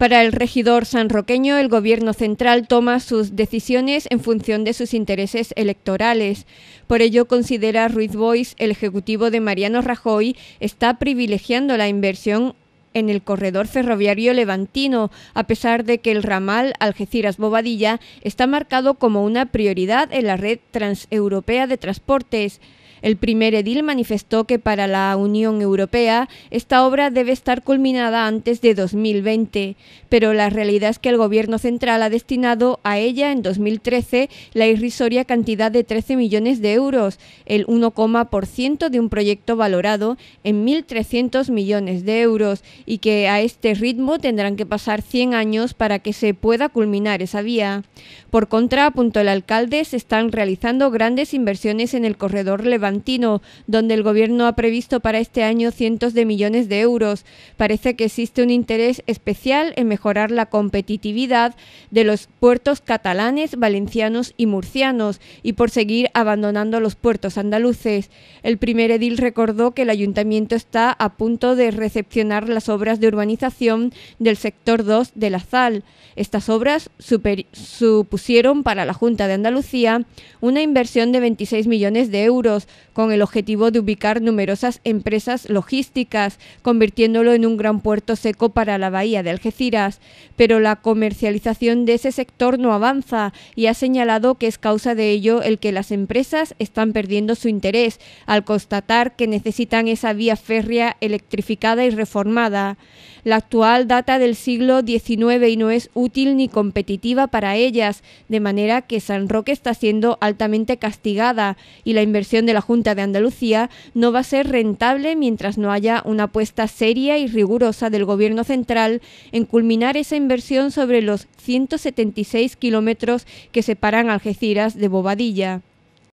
Para el regidor sanroqueño, el gobierno central toma sus decisiones en función de sus intereses electorales. Por ello, considera Ruiz Boix el ejecutivo de Mariano Rajoy, está privilegiando la inversión en el corredor ferroviario levantino, a pesar de que el ramal Algeciras-Bobadilla está marcado como una prioridad en la red transeuropea de transportes. El primer edil manifestó que para la Unión Europea esta obra debe estar culminada antes de 2020, pero la realidad es que el Gobierno central ha destinado a ella en 2013 la irrisoria cantidad de 13 millones de euros, el 1,% de un proyecto valorado en 1.300 millones de euros y que a este ritmo tendrán que pasar 100 años para que se pueda culminar esa vía. Por contra, apuntó el alcalde, se están realizando grandes inversiones en el corredor levantado donde el gobierno ha previsto para este año cientos de millones de euros. Parece que existe un interés especial en mejorar la competitividad de los puertos catalanes, valencianos y murcianos y por seguir abandonando los puertos andaluces. El primer edil recordó que el ayuntamiento está a punto de recepcionar las obras de urbanización del sector 2 de la ZAL. Estas obras supusieron para la Junta de Andalucía una inversión de 26 millones de euros, con el objetivo de ubicar numerosas empresas logísticas, convirtiéndolo en un gran puerto seco para la bahía de Algeciras. Pero la comercialización de ese sector no avanza y ha señalado que es causa de ello el que las empresas están perdiendo su interés al constatar que necesitan esa vía férrea electrificada y reformada. La actual data del siglo XIX y no es útil ni competitiva para ellas, de manera que San Roque está siendo altamente castigada y la inversión de la Junta de Andalucía no va a ser rentable mientras no haya una apuesta seria y rigurosa del Gobierno central en culminar esa inversión sobre los 176 kilómetros que separan Algeciras de Bobadilla.